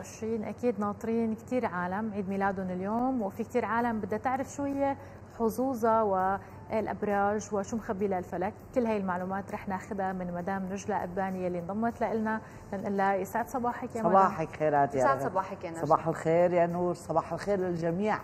20 اكيد ناطرين كثير عالم عيد ميلادهم اليوم وفي كثير عالم بدها تعرف شو هي حظوظها والابراج وشو مخبي لها الفلك، كل هاي المعلومات رح ناخذها من مدام نجله أبانية اللي انضمت لنا لنقول لها يسعد صباحك يا مدام صباحك خيرات يا يسعد صباحك يا نجله صباح الخير يا نور، صباح الخير للجميع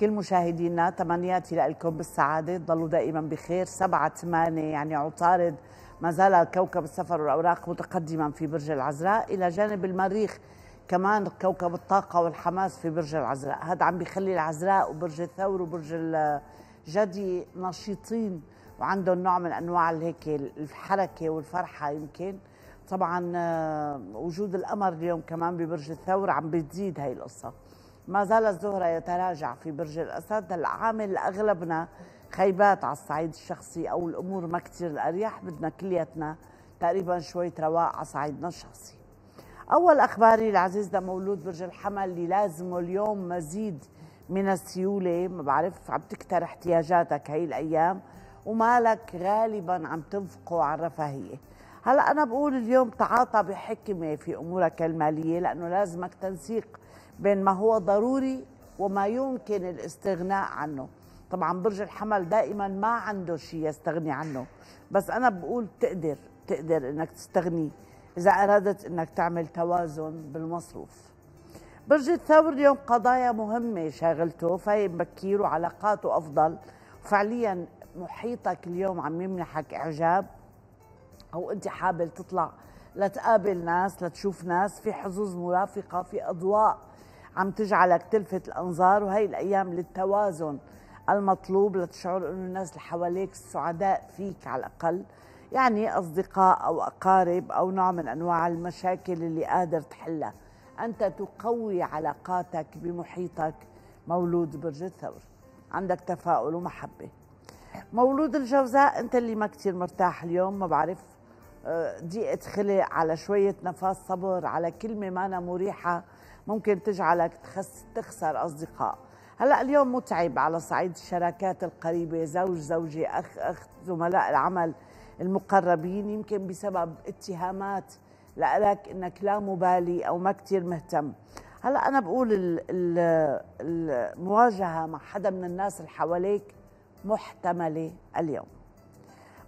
كل مشاهدينا تمنياتي لكم بالسعادة تضلوا دائما بخير سبعة ثمانية يعني عطارد ما زال كوكب السفر والأوراق متقدما في برج العذراء إلى جانب المريخ كمان كوكب الطاقة والحماس في برج العذراء هذا عم بيخلي العذراء وبرج الثور وبرج الجدي نشيطين وعندهم نوع من أنواع هيك الحركة والفرحة يمكن طبعا آه، وجود القمر اليوم كمان ببرج الثور عم بتزيد هاي القصة ما زال الزهرة يتراجع في برج الأسد العامل أغلبنا خيبات على الصعيد الشخصي أو الأمور ما كتير الأريح بدنا كليتنا تقريبا شوية رواق على صعيدنا الشخصي أول أخباري العزيز ده مولود برج الحمل اللي لازمه اليوم مزيد من السيولة ما بعرف عم تكتر احتياجاتك هاي الأيام ومالك غالبا عم تنفقه على الرفاهية هلا أنا بقول اليوم تعاطى بحكمة في أمورك المالية لأنه لازمك تنسيق بين ما هو ضروري وما يمكن الاستغناء عنه طبعا برج الحمل دائما ما عنده شيء يستغني عنه بس أنا بقول تقدر تقدر إنك تستغنيه إذا أرادت أنك تعمل توازن بالمصروف برج الثور اليوم قضايا مهمة شاغلته فهي بكير وعلاقاته أفضل فعليا محيطك اليوم عم يمنحك إعجاب أو أنت حابب تطلع لتقابل ناس لتشوف ناس في حظوظ مرافقة في أضواء عم تجعلك تلفت الأنظار وهي الأيام للتوازن المطلوب لتشعر أنه الناس اللي حواليك سعداء فيك على الأقل يعني أصدقاء أو أقارب أو نوع من أنواع المشاكل اللي قادر تحلها أنت تقوي علاقاتك بمحيطك مولود برج الثور عندك تفاؤل ومحبة مولود الجوزاء أنت اللي ما كتير مرتاح اليوم ما بعرف آه، ضيقة خلق على شوية نفاس صبر على كلمة مانا مريحة ممكن تجعلك تخس تخسر أصدقاء هلا اليوم متعب على صعيد الشراكات القريبة زوج زوجة أخ أخت زملاء العمل المقربين يمكن بسبب اتهامات لك انك لا مبالي او ما كتير مهتم هلا انا بقول المواجهه مع حدا من الناس اللي حواليك محتمله اليوم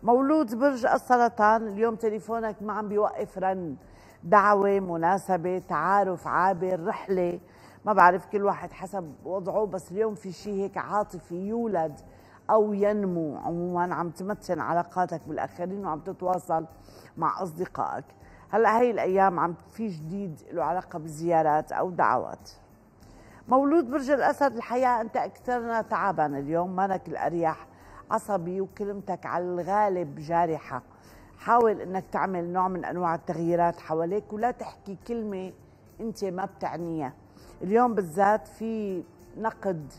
مولود برج السرطان اليوم تليفونك ما عم بيوقف رن دعوه مناسبه تعارف عابر رحله ما بعرف كل واحد حسب وضعه بس اليوم في شيء هيك عاطفي يولد أو ينمو عموما عم تمتن علاقاتك بالآخرين وعم تتواصل مع أصدقائك هلا هاي الأيام عم في جديد له علاقة بالزيارات أو دعوات مولود برج الأسد الحياة أنت أكثرنا تعبا اليوم مانك الأريح عصبي وكلمتك على الغالب جارحة حاول أنك تعمل نوع من أنواع التغييرات حواليك ولا تحكي كلمة أنت ما بتعنيها اليوم بالذات في نقد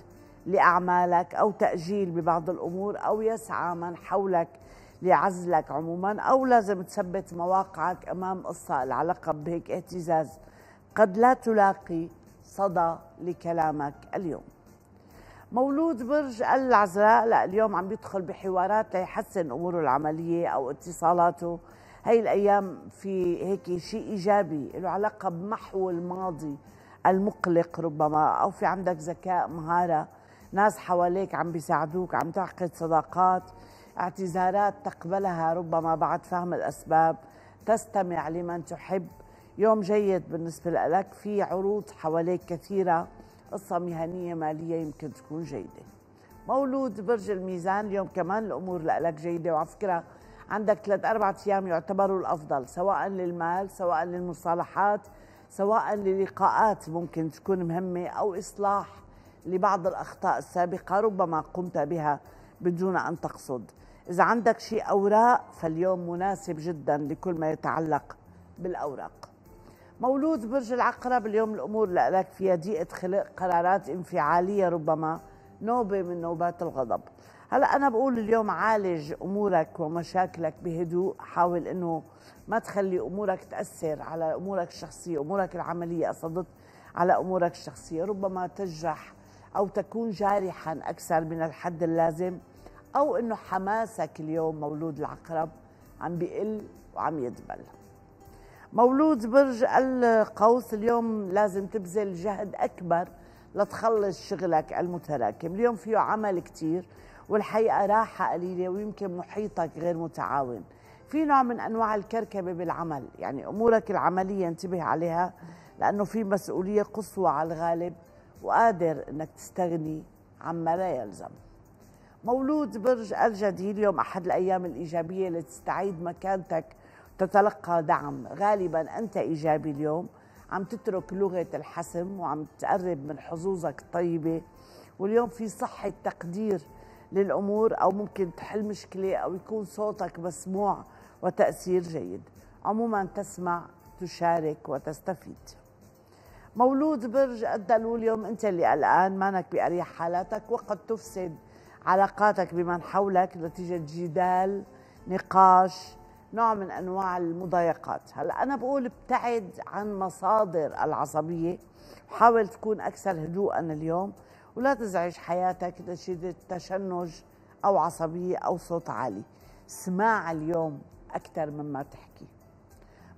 لأعمالك أو تأجيل ببعض الأمور أو يسعى من حولك لعزلك عموما أو لازم تثبت مواقعك أمام قصة العلاقة بهيك اهتزاز قد لا تلاقي صدى لكلامك اليوم مولود برج العذراء لا اليوم عم بيدخل بحوارات ليحسن اموره العمليه او اتصالاته هاي الايام في هيك شيء ايجابي له علاقه بمحو الماضي المقلق ربما او في عندك ذكاء مهاره ناس حواليك عم بيساعدوك عم تعقد صداقات اعتذارات تقبلها ربما بعد فهم الأسباب تستمع لمن تحب يوم جيد بالنسبة لك في عروض حواليك كثيرة قصة مهنية مالية يمكن تكون جيدة مولود برج الميزان اليوم كمان الأمور لك جيدة وعفكرة عندك ثلاث أربعة أيام يعتبروا الأفضل سواء للمال سواء للمصالحات سواء للقاءات ممكن تكون مهمة أو إصلاح لبعض الأخطاء السابقة ربما قمت بها بدون أن تقصد إذا عندك شيء أوراق فاليوم مناسب جدا لكل ما يتعلق بالأوراق مولود برج العقرب اليوم الأمور لك فيها ضيقة خلق قرارات انفعالية ربما نوبة من نوبات الغضب هلا أنا بقول اليوم عالج أمورك ومشاكلك بهدوء حاول أنه ما تخلي أمورك تأثر على أمورك الشخصية أمورك العملية قصدت على أمورك الشخصية ربما تجرح أو تكون جارحا أكثر من الحد اللازم أو أنه حماسك اليوم مولود العقرب عم بيقل وعم يدبل مولود برج القوس اليوم لازم تبذل جهد أكبر لتخلص شغلك المتراكم اليوم فيه عمل كتير والحقيقة راحة قليلة ويمكن محيطك غير متعاون في نوع من أنواع الكركبة بالعمل يعني أمورك العملية انتبه عليها لأنه في مسؤولية قصوى على الغالب وقادر انك تستغني عما لا يلزم مولود برج الجدي اليوم احد الايام الايجابيه لتستعيد مكانتك تتلقى دعم غالبا انت ايجابي اليوم عم تترك لغه الحسم وعم تقرب من حظوظك الطيبه واليوم في صحه تقدير للامور او ممكن تحل مشكله او يكون صوتك مسموع وتاثير جيد عموما تسمع تشارك وتستفيد مولود برج الدلو اليوم أنت اللي قلقان مانك بأريح حالاتك وقد تفسد علاقاتك بمن حولك نتيجة جدال نقاش نوع من أنواع المضايقات هلا أنا بقول ابتعد عن مصادر العصبية حاول تكون أكثر هدوءا اليوم ولا تزعج حياتك نتيجة تشنج أو عصبية أو صوت عالي سماع اليوم أكثر مما تحكي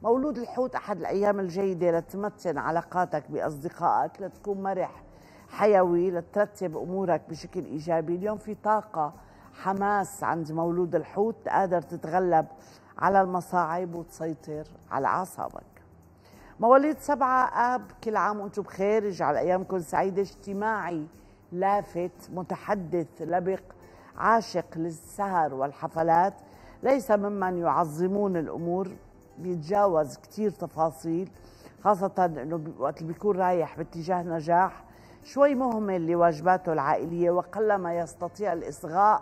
مولود الحوت أحد الأيام الجيدة لتمتن علاقاتك بأصدقائك لتكون مرح حيوي لترتب أمورك بشكل إيجابي اليوم في طاقة حماس عند مولود الحوت قادر تتغلب على المصاعب وتسيطر على أعصابك مواليد سبعة أب كل عام وأنتم بخير اجعل أيامكم سعيدة اجتماعي لافت متحدث لبق عاشق للسهر والحفلات ليس ممن يعظمون الأمور بيتجاوز كتير تفاصيل خاصة انه وقت بيكون رايح باتجاه نجاح شوي مهمل لواجباته العائلية وقلما يستطيع الإصغاء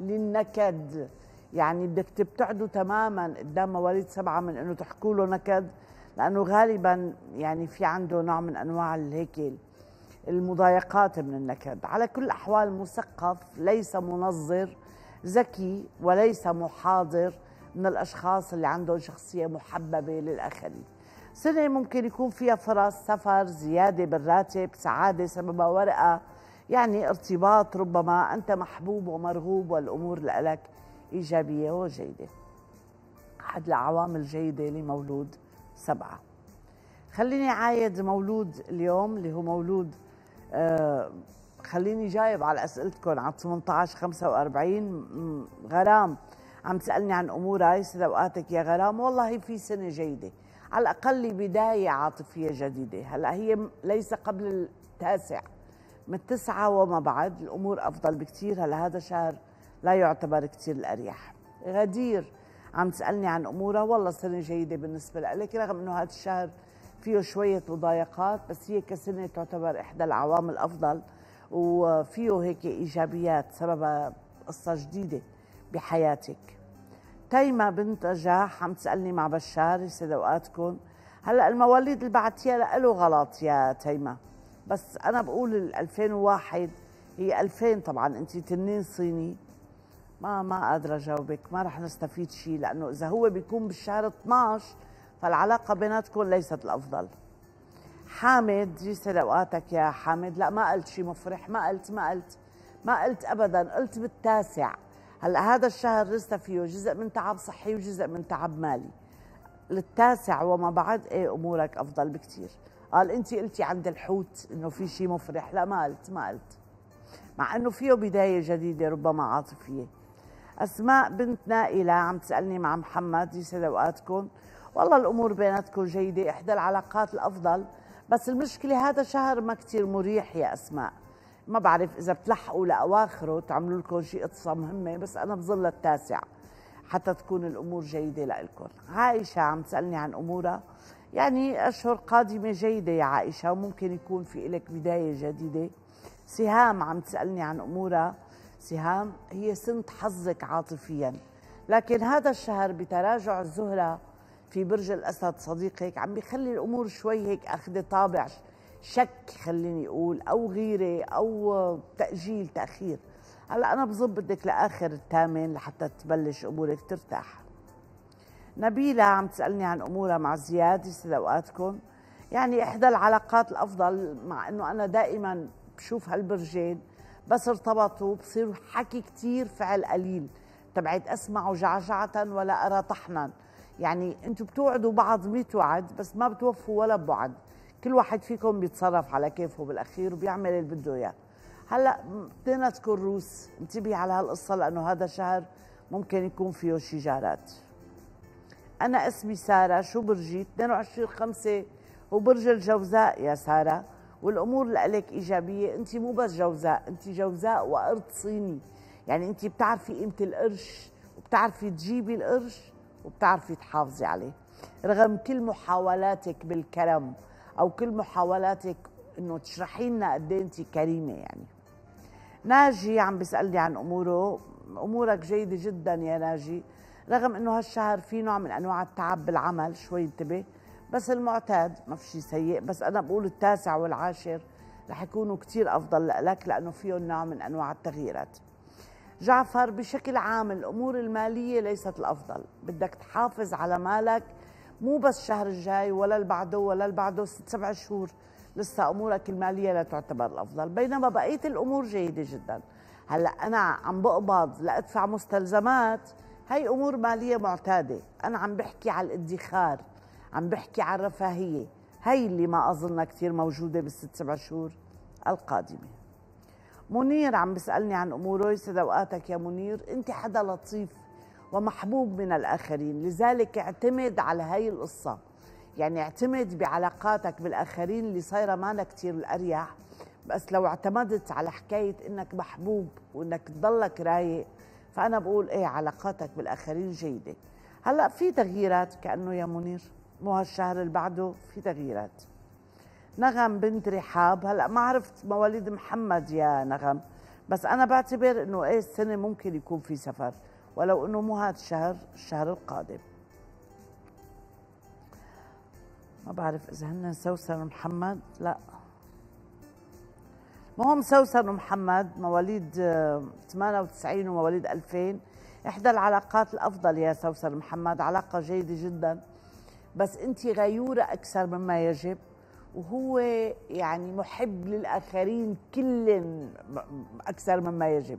للنكد يعني بدك تبتعدوا تماما قدام مواليد سبعة من انه تحكوا له نكد لانه غالبا يعني في عنده نوع من انواع هيك المضايقات من النكد على كل الاحوال مثقف ليس منظر ذكي وليس محاضر من الأشخاص اللي عندهم شخصية محببة للآخرين سنة ممكن يكون فيها فرص سفر زيادة بالراتب سعادة سببها ورقة يعني ارتباط ربما أنت محبوب ومرغوب والأمور لك إيجابية وجيدة أحد العوامل الجيدة لمولود سبعة خليني عايد مولود اليوم اللي هو مولود آه خليني جايب على أسئلتكم على 18 45 غرام عم تسالني عن امور عايسه اوقاتك يا غرام والله في سنه جيده على الاقل بدايه عاطفيه جديده هلا هي ليس قبل التاسع من التسعه وما بعد الامور افضل بكثير هلا هذا شهر لا يعتبر كثير الاريح غدير عم تسالني عن امورها والله سنه جيده بالنسبه لك رغم انه هذا الشهر فيه شويه مضايقات بس هي كسنه تعتبر احدى العوامل الافضل وفيه هيك ايجابيات سببها قصه جديده بحياتك تيما بنت نجاح عم تسألني مع بشار يسعد أوقاتكم هلا المواليد اللي بعتيها له غلط يا تيما بس أنا بقول ال 2001 هي 2000 طبعا أنت تنين صيني ما ما قادرة أجاوبك ما رح نستفيد شيء لأنه إذا هو بيكون بالشهر 12 فالعلاقة بيناتكم ليست الأفضل حامد يسعد اوقاتك يا حامد لا ما قلت شيء مفرح ما قلت ما قلت ما قلت ابدا قلت بالتاسع هلا هذا الشهر لسه فيه جزء من تعب صحي وجزء من تعب مالي للتاسع وما بعد ايه امورك افضل بكثير قال انت قلتي عند الحوت انه في شيء مفرح لا ما قلت ما قلت مع انه فيه بدايه جديده ربما عاطفيه اسماء بنت نائله عم تسالني مع محمد يسعد اوقاتكم والله الامور بيناتكم جيده احدى العلاقات الافضل بس المشكله هذا شهر ما كثير مريح يا اسماء ما بعرف اذا بتلحقوا لاواخره تعملوا لكم شيء قصه مهمه بس انا بظل التاسع حتى تكون الامور جيده لكم عائشه عم تسالني عن امورها يعني اشهر قادمه جيده يا عائشه وممكن يكون في لك بدايه جديده سهام عم تسالني عن امورها سهام هي سنة حظك عاطفيا لكن هذا الشهر بتراجع الزهره في برج الاسد صديقك عم بيخلي الامور شوي هيك اخذ طابع شك خليني اقول او غيره او تاجيل تاخير هلا انا بظن بدك لاخر الثامن لحتى تبلش امورك ترتاح نبيلة عم تسألني عن أمورها مع زياد يسعد أوقاتكم يعني إحدى العلاقات الأفضل مع أنه أنا دائما بشوف هالبرجين بس ارتبطوا بصير حكي كثير فعل قليل تبعت اسمع جعجعة ولا أرى طحنا يعني انتم بتوعدوا بعض ميت وعد بس ما بتوفوا ولا بوعد كل واحد فيكم بيتصرف على كيفه بالاخير وبيعمل اللي بده اياه هلا بدنا تكون روس انتبهي على هالقصه لانه هذا شهر ممكن يكون فيه شجارات انا اسمي ساره شو برجي 22 5 وبرج الجوزاء يا ساره والامور لك ايجابيه انت مو بس جوزاء انت جوزاء وارض صيني يعني انت بتعرفي قيمه القرش وبتعرفي تجيبي القرش وبتعرفي تحافظي عليه رغم كل محاولاتك بالكرم او كل محاولاتك انه تشرحي لنا قد إيه انت كريمه يعني ناجي عم بيسالني عن اموره امورك جيده جدا يا ناجي رغم انه هالشهر في نوع من انواع التعب بالعمل شوي انتبه بس المعتاد ما في شيء سيء بس انا بقول التاسع والعاشر رح يكونوا كثير افضل لك لانه فيهم نوع من انواع التغييرات جعفر بشكل عام الامور الماليه ليست الافضل بدك تحافظ على مالك مو بس الشهر الجاي ولا اللي بعده ولا اللي بعده ست سبع شهور لسه امورك الماليه لا تعتبر الافضل بينما بقيه الامور جيده جدا هلا انا عم بقبض لادفع مستلزمات هي امور ماليه معتاده انا عم بحكي على الادخار عم بحكي على الرفاهيه هي اللي ما اظنها كثير موجوده بالست سبع شهور القادمه منير عم بيسالني عن اموره يسعد اوقاتك يا منير انت حدا لطيف ومحبوب من الآخرين لذلك اعتمد على هاي القصة يعني اعتمد بعلاقاتك بالآخرين اللي صايرة معنا كتير الأريح بس لو اعتمدت على حكاية إنك محبوب وإنك تضلك رايق فأنا بقول إيه علاقاتك بالآخرين جيدة هلأ في تغييرات كأنه يا منير مو هالشهر اللي بعده في تغييرات نغم بنت رحاب هلأ ما عرفت مواليد محمد يا نغم بس أنا بعتبر إنه إيه السنة ممكن يكون في سفر ولو انه مو هذا الشهر الشهر القادم ما بعرف اذا هن سوسن ومحمد لا المهم سوسن ومحمد مواليد 98 آه، ومواليد 2000 احدى العلاقات الافضل يا سوسن محمد علاقه جيده جدا بس انت غيوره اكثر مما يجب وهو يعني محب للاخرين كل اكثر مما يجب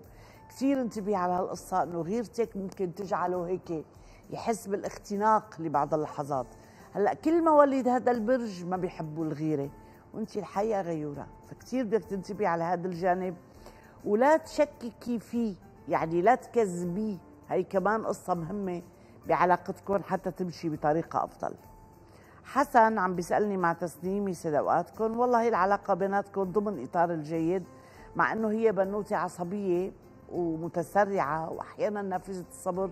كثير انتبهي على هالقصه انه غيرتك ممكن تجعله هيك يحس بالاختناق لبعض اللحظات هلا كل مواليد هذا البرج ما بيحبوا الغيره وانت الحقيقه غيوره فكثير بدك تنتبهي على هذا الجانب ولا تشككي فيه يعني لا تكذبيه هي كمان قصه مهمه بعلاقتكم حتى تمشي بطريقه افضل حسن عم بيسالني مع تسليمي صداقاتكم والله العلاقه بيناتكم ضمن اطار الجيد مع انه هي بنوته عصبيه ومتسرعه واحيانا نافذه الصبر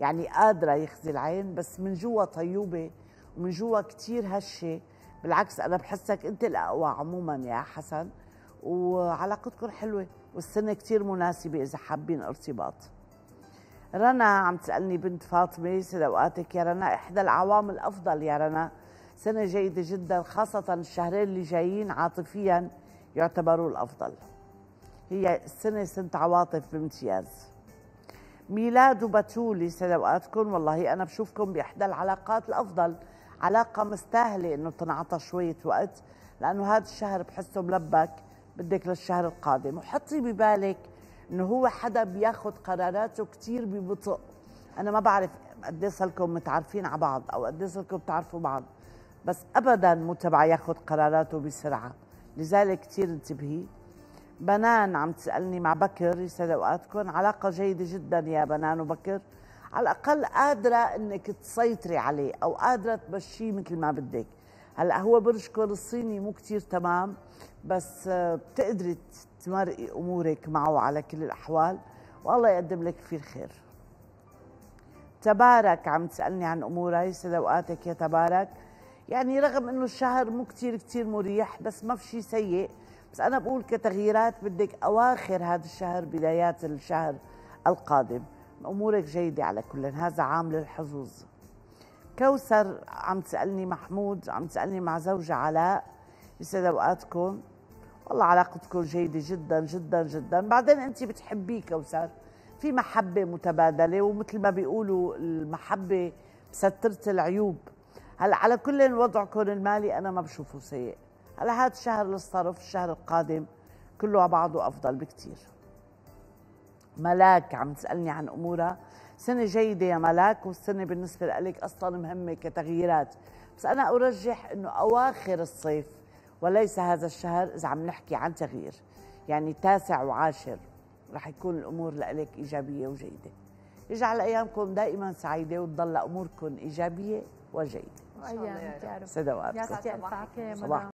يعني قادره يخزي العين بس من جوا طيوبه ومن جوا كثير هشه بالعكس انا بحسك انت الاقوى عموما يا حسن وعلاقتكم حلوه والسنه كثير مناسبه اذا حابين ارتباط رنا عم تسالني بنت فاطمه سيد اوقاتك يا رنا احدى العوام الافضل يا رنا سنه جيده جدا خاصه الشهرين اللي جايين عاطفيا يعتبروا الافضل هي سنة سنة عواطف بامتياز ميلاد وبتولي اوقاتكم والله أنا بشوفكم بإحدى العلاقات الأفضل علاقة مستاهلة إنه تنعطى شوية وقت لأنه هذا الشهر بحسه ملبك بدك للشهر القادم وحطي ببالك إنه هو حدا بياخد قراراته كتير ببطء أنا ما بعرف قد إيه لكم متعرفين على بعض أو قد لكم إيه بتعرفوا بعض بس أبدا مو تبع ياخد قراراته بسرعة لذلك كتير انتبهي بنان عم تسالني مع بكر يسعد اوقاتكم علاقه جيده جدا يا بنان وبكر على الاقل قادره انك تسيطري عليه او قادره تمشيه مثل ما بدك هلا هو برجكم الصيني مو كتير تمام بس آه، بتقدري تمرقي امورك معه على كل الاحوال والله يقدم لك فيه الخير تبارك عم تسالني عن امورها يسعد اوقاتك يا تبارك يعني رغم انه الشهر مو كتير كتير مريح بس ما في شيء سيء بس أنا بقول كتغييرات بدك أواخر هذا الشهر بدايات الشهر القادم أمورك جيدة على كل هذا عام للحظوظ كوثر عم تسألني محمود عم تسألني مع زوجة علاء يسعد أوقاتكم والله علاقتكم جيدة جدا جدا جدا بعدين أنت بتحبيه كوثر في محبة متبادلة ومثل ما بيقولوا المحبة سترت العيوب هلا على كل وضعكم المالي أنا ما بشوفه سيء على هذا الشهر للصرف الشهر القادم كله على بعضه أفضل بكثير ملاك عم تسألني عن أمورها سنة جيدة يا ملاك والسنة بالنسبة لك أصلا مهمة كتغييرات بس أنا أرجح أنه أواخر الصيف وليس هذا الشهر إذا عم نحكي عن تغيير يعني تاسع وعاشر رح يكون الأمور لك إيجابية وجيدة يجعل أيامكم دائما سعيدة وتضل أموركم إيجابية وجيدة ان شاء وأيامك يا رب صدواتكم